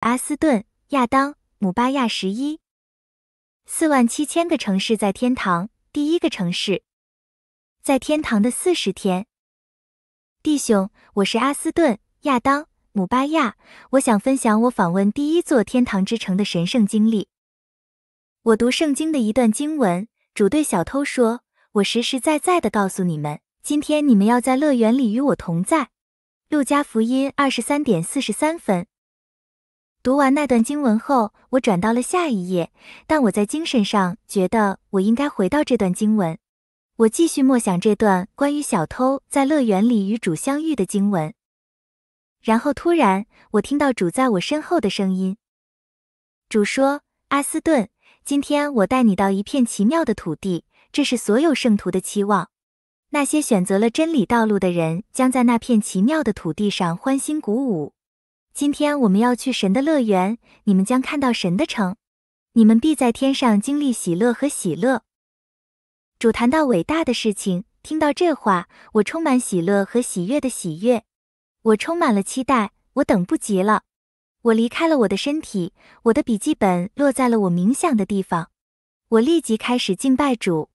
阿斯顿·亚当·姆巴亚十一，四万七千个城市在天堂。第一个城市在天堂的四十天。弟兄，我是阿斯顿·亚当·姆巴亚，我想分享我访问第一座天堂之城的神圣经历。我读圣经的一段经文：“主对小偷说，我实实在在的告诉你们，今天你们要在乐园里与我同在。”路加福音二十三点四十三分。读完那段经文后，我转到了下一页，但我在精神上觉得我应该回到这段经文。我继续默想这段关于小偷在乐园里与主相遇的经文，然后突然我听到主在我身后的声音。主说：“阿斯顿，今天我带你到一片奇妙的土地，这是所有圣徒的期望。那些选择了真理道路的人将在那片奇妙的土地上欢欣鼓舞。”今天我们要去神的乐园，你们将看到神的城，你们必在天上经历喜乐和喜乐。主谈到伟大的事情，听到这话，我充满喜乐和喜悦的喜悦，我充满了期待，我等不及了。我离开了我的身体，我的笔记本落在了我冥想的地方，我立即开始敬拜主。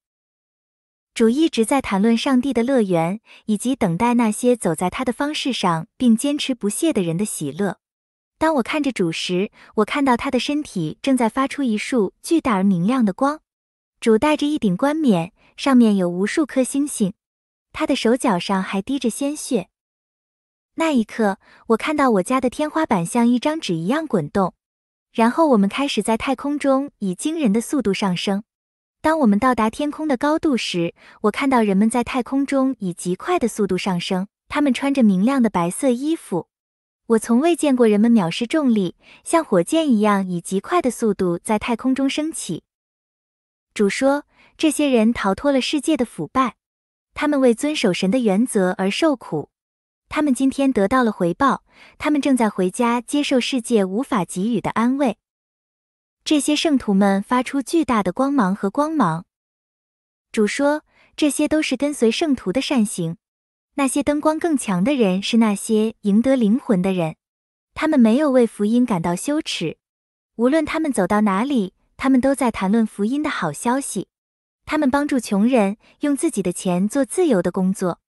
主一直在谈论上帝的乐园，以及等待那些走在他的方式上并坚持不懈的人的喜乐。当我看着主时，我看到他的身体正在发出一束巨大而明亮的光。主戴着一顶冠冕，上面有无数颗星星，他的手脚上还滴着鲜血。那一刻，我看到我家的天花板像一张纸一样滚动，然后我们开始在太空中以惊人的速度上升。当我们到达天空的高度时，我看到人们在太空中以极快的速度上升。他们穿着明亮的白色衣服。我从未见过人们藐视重力，像火箭一样以极快的速度在太空中升起。主说：“这些人逃脱了世界的腐败，他们为遵守神的原则而受苦。他们今天得到了回报，他们正在回家接受世界无法给予的安慰。”这些圣徒们发出巨大的光芒和光芒。主说：“这些都是跟随圣徒的善行。那些灯光更强的人是那些赢得灵魂的人。他们没有为福音感到羞耻。无论他们走到哪里，他们都在谈论福音的好消息。他们帮助穷人，用自己的钱做自由的工作。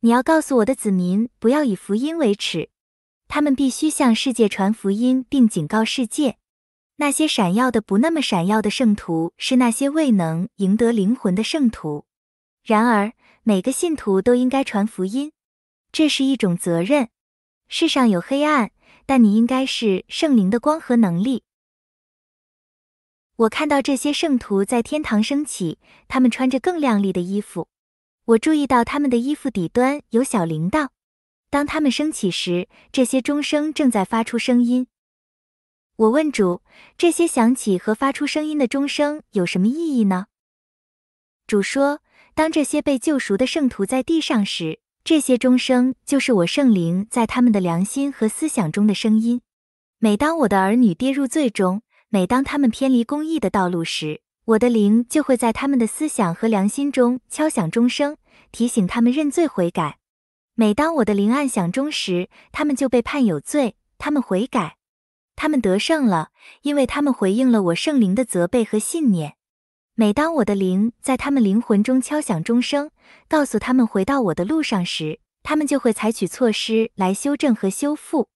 你要告诉我的子民，不要以福音为耻。他们必须向世界传福音，并警告世界。”那些闪耀的不那么闪耀的圣徒，是那些未能赢得灵魂的圣徒。然而，每个信徒都应该传福音，这是一种责任。世上有黑暗，但你应该是圣灵的光和能力。我看到这些圣徒在天堂升起，他们穿着更亮丽的衣服。我注意到他们的衣服底端有小铃铛，当他们升起时，这些钟声正在发出声音。我问主：“这些响起和发出声音的钟声有什么意义呢？”主说：“当这些被救赎的圣徒在地上时，这些钟声就是我圣灵在他们的良心和思想中的声音。每当我的儿女跌入罪中，每当他们偏离公义的道路时，我的灵就会在他们的思想和良心中敲响钟声，提醒他们认罪悔改。每当我的灵按响钟时，他们就被判有罪，他们悔改。”他们得胜了，因为他们回应了我圣灵的责备和信念。每当我的灵在他们灵魂中敲响钟声，告诉他们回到我的路上时，他们就会采取措施来修正和修复。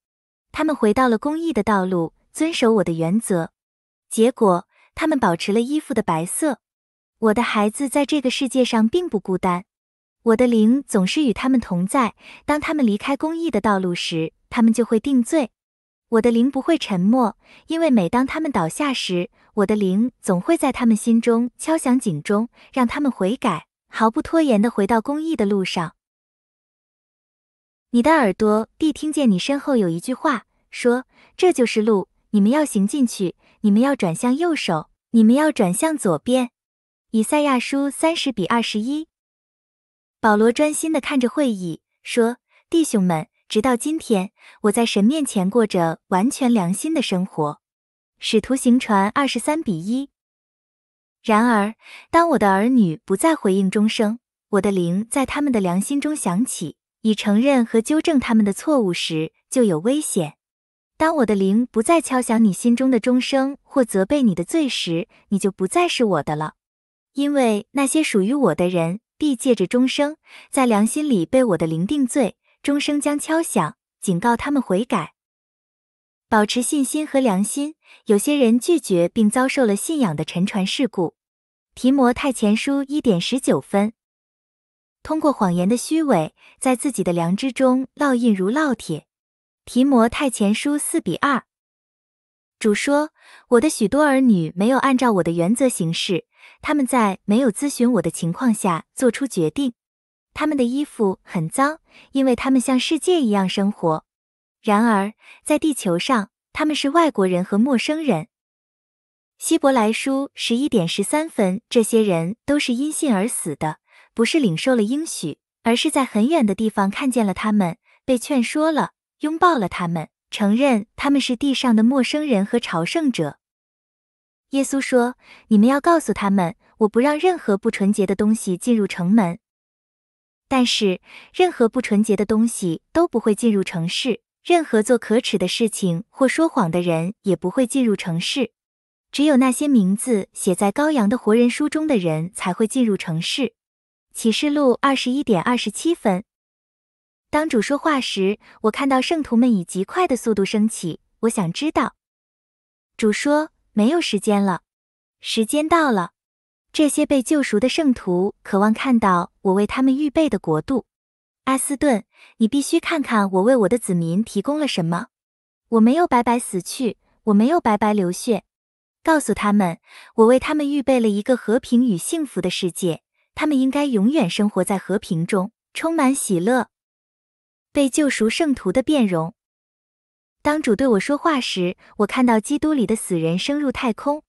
他们回到了公益的道路，遵守我的原则。结果，他们保持了衣服的白色。我的孩子在这个世界上并不孤单，我的灵总是与他们同在。当他们离开公益的道路时，他们就会定罪。我的灵不会沉默，因为每当他们倒下时，我的灵总会在他们心中敲响警钟，让他们悔改，毫不拖延地回到公益的路上。你的耳朵必听见你身后有一句话，说：“这就是路，你们要行进去，你们要转向右手，你们要转向左边。”以赛亚书三十比二十一。保罗专心地看着会议，说：“弟兄们。”直到今天，我在神面前过着完全良心的生活。使徒行传二十三比一。然而，当我的儿女不再回应钟声，我的灵在他们的良心中响起，以承认和纠正他们的错误时，就有危险。当我的灵不再敲响你心中的钟声或责备你的罪时，你就不再是我的了，因为那些属于我的人必借着钟声在良心里被我的灵定罪。钟声将敲响，警告他们悔改，保持信心和良心。有些人拒绝并遭受了信仰的沉船事故。提摩太前书一点十九分，通过谎言的虚伪，在自己的良知中烙印如烙铁。提摩太前书四比二，主说：“我的许多儿女没有按照我的原则行事，他们在没有咨询我的情况下做出决定。”他们的衣服很脏，因为他们像世界一样生活。然而，在地球上，他们是外国人和陌生人。希伯来书十一点十三分，这些人都是因信而死的，不是领受了应许，而是在很远的地方看见了他们，被劝说了，拥抱了他们，承认他们是地上的陌生人和朝圣者。耶稣说：“你们要告诉他们，我不让任何不纯洁的东西进入城门。”但是，任何不纯洁的东西都不会进入城市。任何做可耻的事情或说谎的人也不会进入城市。只有那些名字写在羔羊的活人书中的人才会进入城市。启示录二十一点二十七分。当主说话时，我看到圣徒们以极快的速度升起。我想知道，主说：“没有时间了，时间到了。”这些被救赎的圣徒渴望看到我为他们预备的国度，阿斯顿，你必须看看我为我的子民提供了什么。我没有白白死去，我没有白白流血。告诉他们，我为他们预备了一个和平与幸福的世界，他们应该永远生活在和平中，充满喜乐。被救赎圣徒的变容。当主对我说话时，我看到基督里的死人升入太空。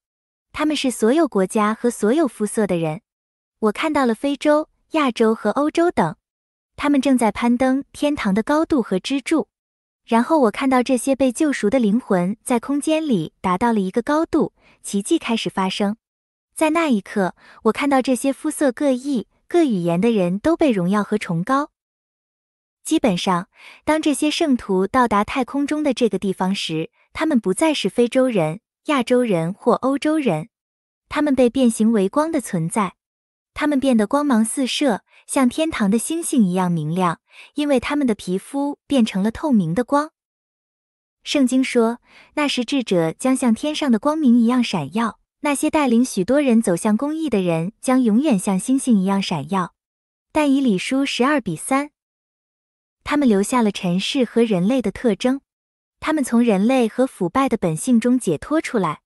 他们是所有国家和所有肤色的人，我看到了非洲、亚洲和欧洲等，他们正在攀登天堂的高度和支柱。然后我看到这些被救赎的灵魂在空间里达到了一个高度，奇迹开始发生。在那一刻，我看到这些肤色各异、各语言的人都被荣耀和崇高。基本上，当这些圣徒到达太空中的这个地方时，他们不再是非洲人。亚洲人或欧洲人，他们被变形为光的存在，他们变得光芒四射，像天堂的星星一样明亮，因为他们的皮肤变成了透明的光。圣经说，那时智者将像天上的光明一样闪耀，那些带领许多人走向公义的人将永远像星星一样闪耀。但以理书十二比三，他们留下了尘世和人类的特征。他们从人类和腐败的本性中解脱出来，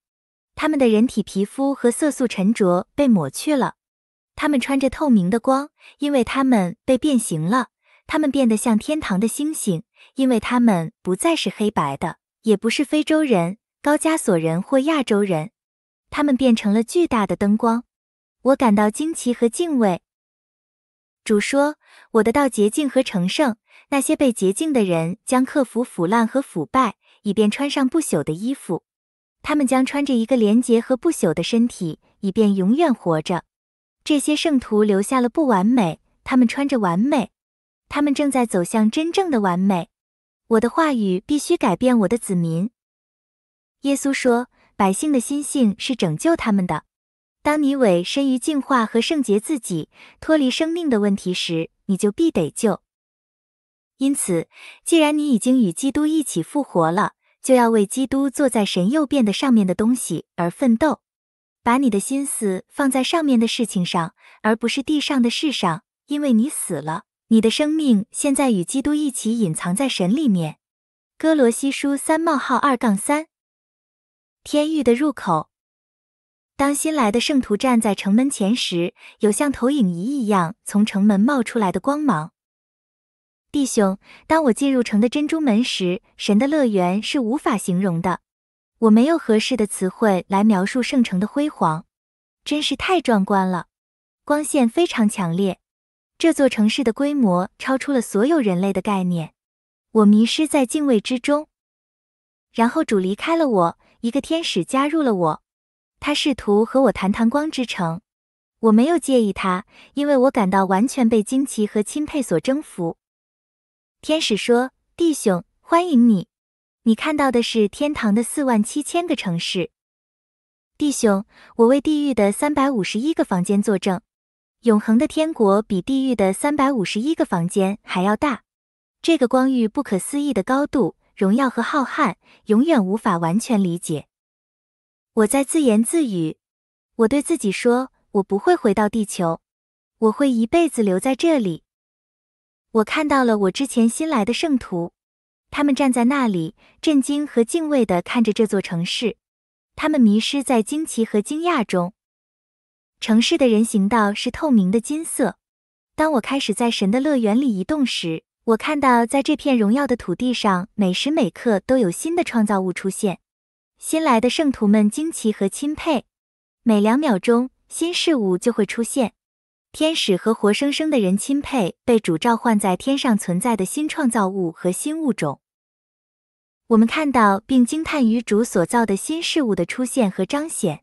他们的人体皮肤和色素沉着被抹去了，他们穿着透明的光，因为他们被变形了，他们变得像天堂的星星，因为他们不再是黑白的，也不是非洲人、高加索人或亚洲人，他们变成了巨大的灯光。我感到惊奇和敬畏。主说：“我的道洁净和成圣。”那些被洁净的人将克服腐烂和腐败，以便穿上不朽的衣服。他们将穿着一个廉洁和不朽的身体，以便永远活着。这些圣徒留下了不完美，他们穿着完美，他们正在走向真正的完美。我的话语必须改变我的子民。耶稣说：“百姓的心性是拯救他们的。当你委身于净化和圣洁自己，脱离生命的问题时，你就必得救。”因此，既然你已经与基督一起复活了，就要为基督坐在神右边的上面的东西而奋斗，把你的心思放在上面的事情上，而不是地上的事上。因为你死了，你的生命现在与基督一起隐藏在神里面。哥罗西书三冒号二杠三，天域的入口。当新来的圣徒站在城门前时，有像投影仪一样从城门冒出来的光芒。弟兄，当我进入城的珍珠门时，神的乐园是无法形容的。我没有合适的词汇来描述圣城的辉煌，真是太壮观了。光线非常强烈，这座城市的规模超出了所有人类的概念。我迷失在敬畏之中，然后主离开了我，一个天使加入了我，他试图和我谈谈光之城。我没有介意他，因为我感到完全被惊奇和钦佩所征服。天使说：“弟兄，欢迎你。你看到的是天堂的四万七千个城市。弟兄，我为地狱的三百五十一个房间作证。永恒的天国比地狱的三百五十一个房间还要大。这个光域不可思议的高度、荣耀和浩瀚，永远无法完全理解。”我在自言自语，我对自己说：“我不会回到地球，我会一辈子留在这里。”我看到了我之前新来的圣徒，他们站在那里，震惊和敬畏的看着这座城市，他们迷失在惊奇和惊讶中。城市的人行道是透明的金色。当我开始在神的乐园里移动时，我看到在这片荣耀的土地上，每时每刻都有新的创造物出现。新来的圣徒们惊奇和钦佩，每两秒钟新事物就会出现。天使和活生生的人钦佩被主召唤在天上存在的新创造物和新物种。我们看到并惊叹于主所造的新事物的出现和彰显。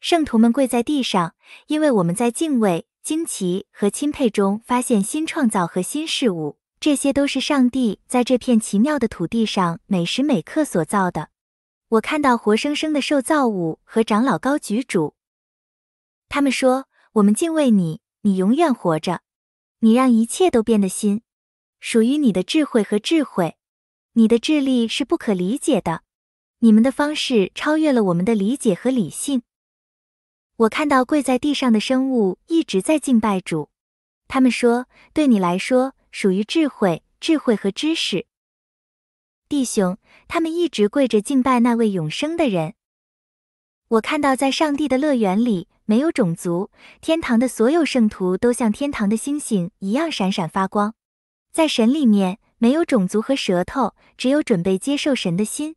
圣徒们跪在地上，因为我们在敬畏、惊奇和钦佩中发现新创造和新事物。这些都是上帝在这片奇妙的土地上每时每刻所造的。我看到活生生的受造物和长老高举主。他们说：“我们敬畏你。”你永远活着，你让一切都变得新。属于你的智慧和智慧，你的智力是不可理解的。你们的方式超越了我们的理解和理性。我看到跪在地上的生物一直在敬拜主。他们说，对你来说，属于智慧、智慧和知识，弟兄，他们一直跪着敬拜那位永生的人。我看到在上帝的乐园里没有种族，天堂的所有圣徒都像天堂的星星一样闪闪发光。在神里面没有种族和舌头，只有准备接受神的心。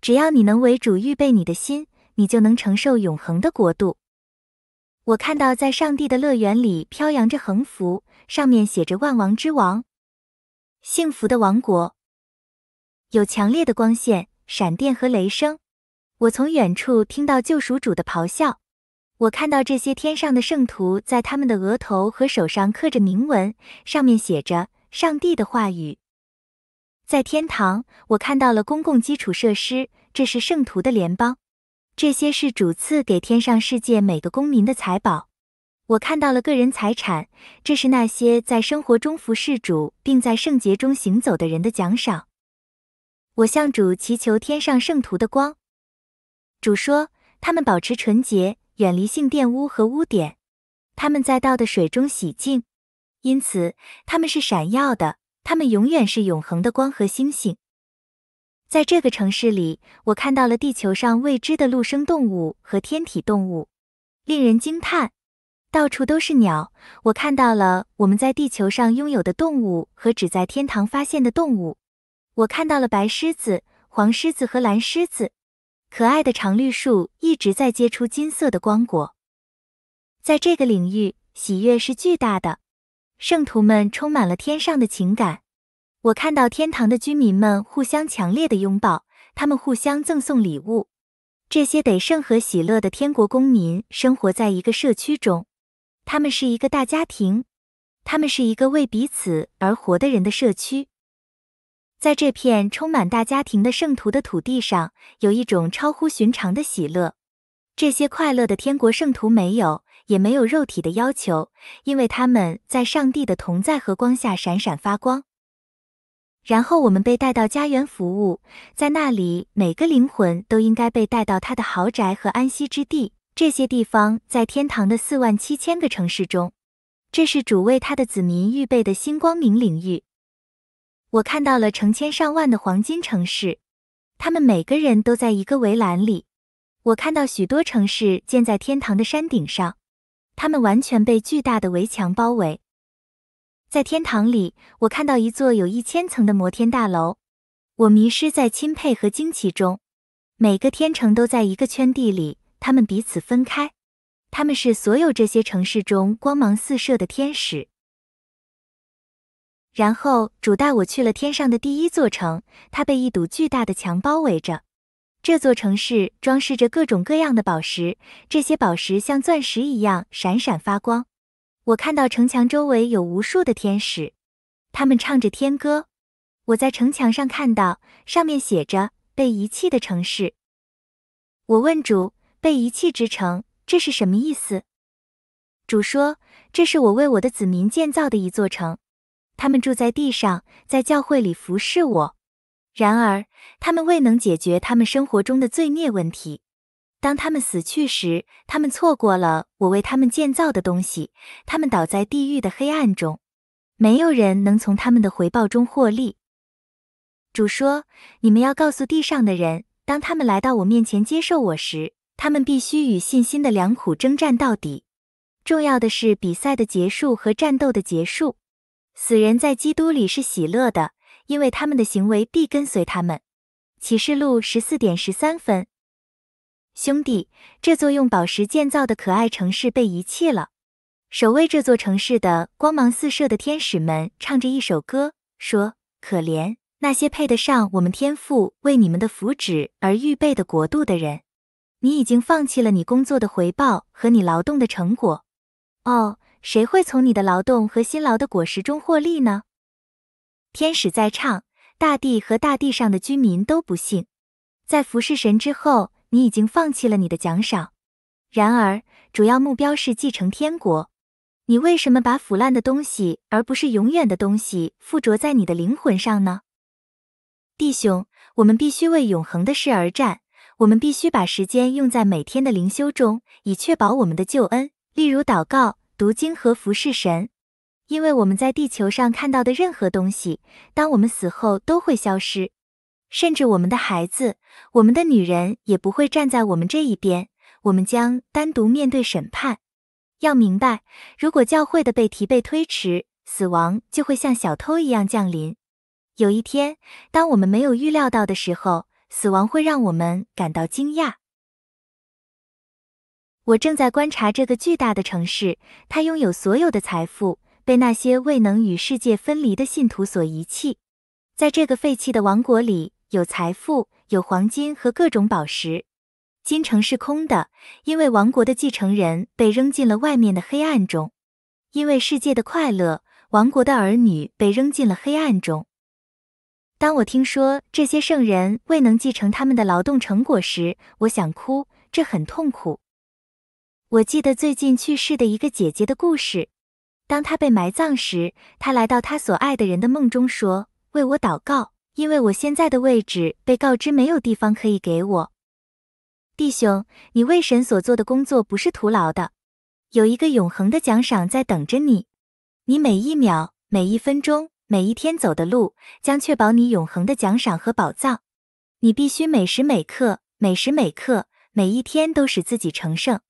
只要你能为主预备你的心，你就能承受永恒的国度。我看到在上帝的乐园里飘扬着横幅，上面写着“万王之王，幸福的王国”，有强烈的光线、闪电和雷声。我从远处听到救赎主的咆哮，我看到这些天上的圣徒在他们的额头和手上刻着铭文，上面写着上帝的话语。在天堂，我看到了公共基础设施，这是圣徒的联邦。这些是主赐给天上世界每个公民的财宝。我看到了个人财产，这是那些在生活中服侍主并在圣洁中行走的人的奖赏。我向主祈求天上圣徒的光。主说，他们保持纯洁，远离性玷污和污点，他们在倒的水中洗净，因此他们是闪耀的，他们永远是永恒的光和星星。在这个城市里，我看到了地球上未知的陆生动物和天体动物，令人惊叹。到处都是鸟，我看到了我们在地球上拥有的动物和只在天堂发现的动物。我看到了白狮子、黄狮子和蓝狮子。可爱的常绿树一直在结出金色的光果，在这个领域，喜悦是巨大的。圣徒们充满了天上的情感。我看到天堂的居民们互相强烈的拥抱，他们互相赠送礼物。这些得胜和喜乐的天国公民生活在一个社区中，他们是一个大家庭，他们是一个为彼此而活的人的社区。在这片充满大家庭的圣徒的土地上，有一种超乎寻常的喜乐。这些快乐的天国圣徒没有，也没有肉体的要求，因为他们在上帝的同在和光下闪闪发光。然后我们被带到家园服务，在那里每个灵魂都应该被带到他的豪宅和安息之地。这些地方在天堂的四万七千个城市中，这是主为他的子民预备的新光明领域。我看到了成千上万的黄金城市，他们每个人都在一个围栏里。我看到许多城市建在天堂的山顶上，他们完全被巨大的围墙包围。在天堂里，我看到一座有一千层的摩天大楼。我迷失在钦佩和惊奇中。每个天城都在一个圈地里，他们彼此分开。他们是所有这些城市中光芒四射的天使。然后主带我去了天上的第一座城，它被一堵巨大的墙包围着。这座城市装饰着各种各样的宝石，这些宝石像钻石一样闪闪发光。我看到城墙周围有无数的天使，他们唱着天歌。我在城墙上看到，上面写着“被遗弃的城市”。我问主：“被遗弃之城，这是什么意思？”主说：“这是我为我的子民建造的一座城。”他们住在地上，在教会里服侍我。然而，他们未能解决他们生活中的罪孽问题。当他们死去时，他们错过了我为他们建造的东西。他们倒在地狱的黑暗中，没有人能从他们的回报中获利。主说：“你们要告诉地上的人，当他们来到我面前接受我时，他们必须与信心的良苦征战到底。重要的是比赛的结束和战斗的结束。”死人在基督里是喜乐的，因为他们的行为必跟随他们。启示录十四点十三分。兄弟，这座用宝石建造的可爱城市被遗弃了。守卫这座城市的光芒四射的天使们唱着一首歌，说：“可怜那些配得上我们天赋为你们的福祉而预备的国度的人，你已经放弃了你工作的回报和你劳动的成果。”哦。谁会从你的劳动和辛劳的果实中获利呢？天使在唱，大地和大地上的居民都不幸。在服侍神之后，你已经放弃了你的奖赏。然而，主要目标是继承天国。你为什么把腐烂的东西，而不是永远的东西，附着在你的灵魂上呢，弟兄？我们必须为永恒的事而战。我们必须把时间用在每天的灵修中，以确保我们的救恩，例如祷告。读经和服侍神，因为我们在地球上看到的任何东西，当我们死后都会消失，甚至我们的孩子、我们的女人也不会站在我们这一边，我们将单独面对审判。要明白，如果教会的被提被推迟，死亡就会像小偷一样降临。有一天，当我们没有预料到的时候，死亡会让我们感到惊讶。我正在观察这个巨大的城市，它拥有所有的财富，被那些未能与世界分离的信徒所遗弃。在这个废弃的王国里，有财富，有黄金和各种宝石。金城是空的，因为王国的继承人被扔进了外面的黑暗中。因为世界的快乐，王国的儿女被扔进了黑暗中。当我听说这些圣人未能继承他们的劳动成果时，我想哭，这很痛苦。我记得最近去世的一个姐姐的故事。当她被埋葬时，她来到她所爱的人的梦中，说：“为我祷告，因为我现在的位置被告知没有地方可以给我。”弟兄，你为神所做的工作不是徒劳的，有一个永恒的奖赏在等着你。你每一秒、每一分钟、每一天走的路，将确保你永恒的奖赏和宝藏。你必须每时每刻、每时每刻、每一天都使自己成圣。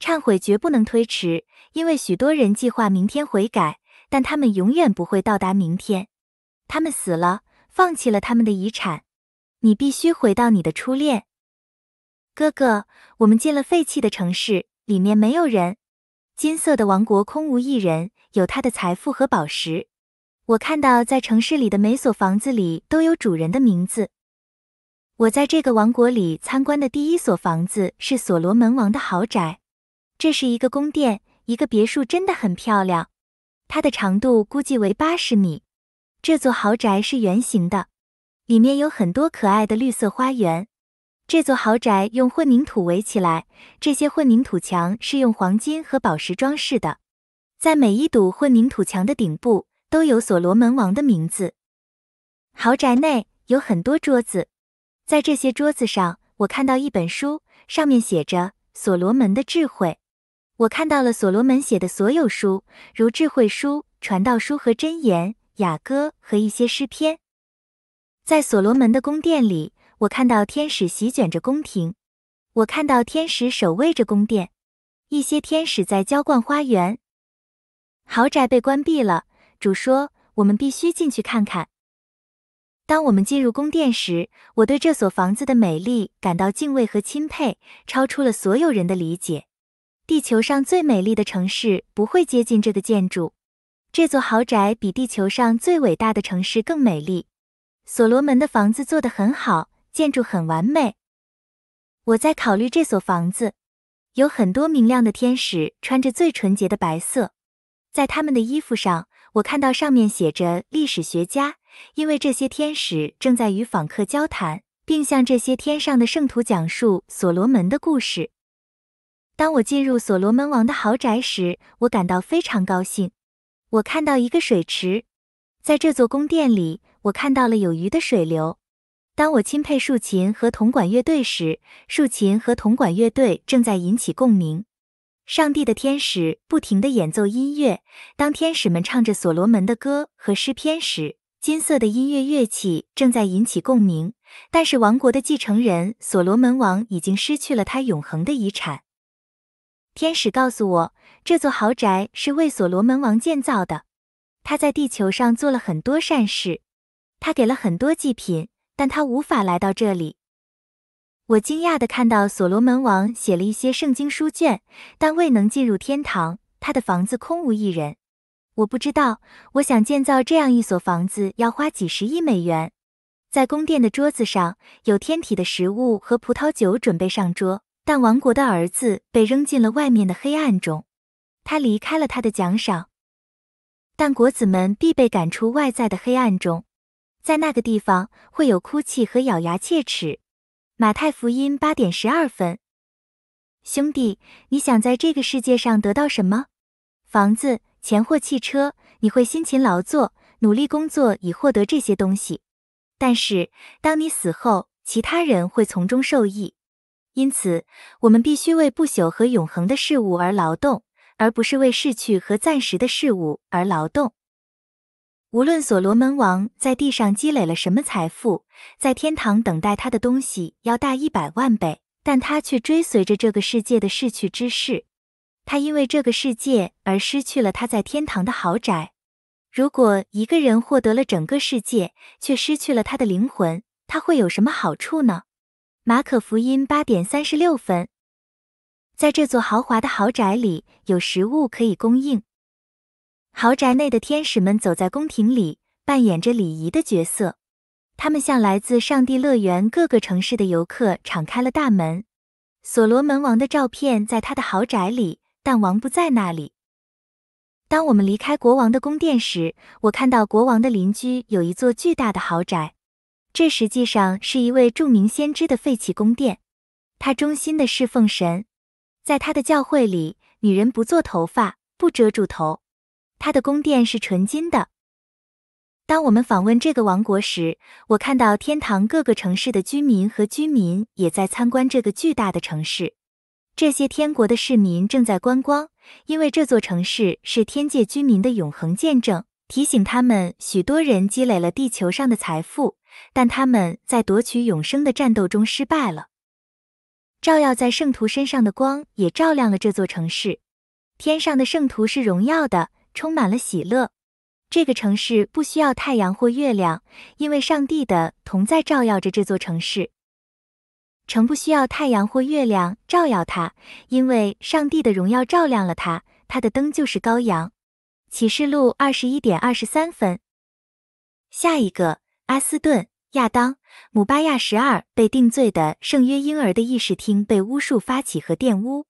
忏悔绝不能推迟，因为许多人计划明天悔改，但他们永远不会到达明天。他们死了，放弃了他们的遗产。你必须回到你的初恋。哥哥，我们进了废弃的城市，里面没有人。金色的王国空无一人，有他的财富和宝石。我看到在城市里的每所房子里都有主人的名字。我在这个王国里参观的第一所房子是所罗门王的豪宅。这是一个宫殿，一个别墅真的很漂亮。它的长度估计为八十米。这座豪宅是圆形的，里面有很多可爱的绿色花园。这座豪宅用混凝土围起来，这些混凝土墙是用黄金和宝石装饰的。在每一堵混凝土墙的顶部都有所罗门王的名字。豪宅内有很多桌子，在这些桌子上，我看到一本书，上面写着《所罗门的智慧》。我看到了所罗门写的所有书，如智慧书、传道书和箴言、雅歌和一些诗篇。在所罗门的宫殿里，我看到天使席卷着宫廷，我看到天使守卫着宫殿，一些天使在浇灌花园。豪宅被关闭了，主说：“我们必须进去看看。”当我们进入宫殿时，我对这所房子的美丽感到敬畏和钦佩，超出了所有人的理解。地球上最美丽的城市不会接近这个建筑。这座豪宅比地球上最伟大的城市更美丽。所罗门的房子做得很好，建筑很完美。我在考虑这所房子，有很多明亮的天使，穿着最纯洁的白色。在他们的衣服上，我看到上面写着“历史学家”，因为这些天使正在与访客交谈，并向这些天上的圣徒讲述所罗门的故事。当我进入所罗门王的豪宅时，我感到非常高兴。我看到一个水池，在这座宫殿里，我看到了有鱼的水流。当我钦佩竖琴和铜管乐队时，竖琴和铜管乐队正在引起共鸣。上帝的天使不停地演奏音乐。当天使们唱着所罗门的歌和诗篇时，金色的音乐乐器正在引起共鸣。但是，王国的继承人所罗门王已经失去了他永恒的遗产。天使告诉我，这座豪宅是为所罗门王建造的。他在地球上做了很多善事，他给了很多祭品，但他无法来到这里。我惊讶地看到所罗门王写了一些圣经书卷，但未能进入天堂。他的房子空无一人。我不知道，我想建造这样一所房子要花几十亿美元。在宫殿的桌子上有天体的食物和葡萄酒准备上桌。但王国的儿子被扔进了外面的黑暗中，他离开了他的奖赏。但国子们必被赶出外在的黑暗中，在那个地方会有哭泣和咬牙切齿。马太福音八点十二分。兄弟，你想在这个世界上得到什么？房子、钱或汽车？你会辛勤劳作、努力工作以获得这些东西。但是当你死后，其他人会从中受益。因此，我们必须为不朽和永恒的事物而劳动，而不是为逝去和暂时的事物而劳动。无论所罗门王在地上积累了什么财富，在天堂等待他的东西要大一百万倍，但他却追随着这个世界的逝去之事。他因为这个世界而失去了他在天堂的豪宅。如果一个人获得了整个世界，却失去了他的灵魂，他会有什么好处呢？马可福音八点三十六分，在这座豪华的豪宅里有食物可以供应。豪宅内的天使们走在宫廷里，扮演着礼仪的角色。他们向来自上帝乐园各个城市的游客敞开了大门。所罗门王的照片在他的豪宅里，但王不在那里。当我们离开国王的宫殿时，我看到国王的邻居有一座巨大的豪宅。这实际上是一位著名先知的废弃宫殿，他忠心的侍奉神。在他的教会里，女人不做头发，不遮住头。他的宫殿是纯金的。当我们访问这个王国时，我看到天堂各个城市的居民和居民也在参观这个巨大的城市。这些天国的市民正在观光，因为这座城市是天界居民的永恒见证。提醒他们，许多人积累了地球上的财富，但他们在夺取永生的战斗中失败了。照耀在圣徒身上的光也照亮了这座城市。天上的圣徒是荣耀的，充满了喜乐。这个城市不需要太阳或月亮，因为上帝的同在照耀着这座城市。城不需要太阳或月亮照耀它，因为上帝的荣耀照亮了它。它的灯就是羔羊。启示录二十一点二十三分，下一个阿斯顿亚当姆巴亚十二被定罪的圣约婴儿的议事厅被巫术发起和玷污。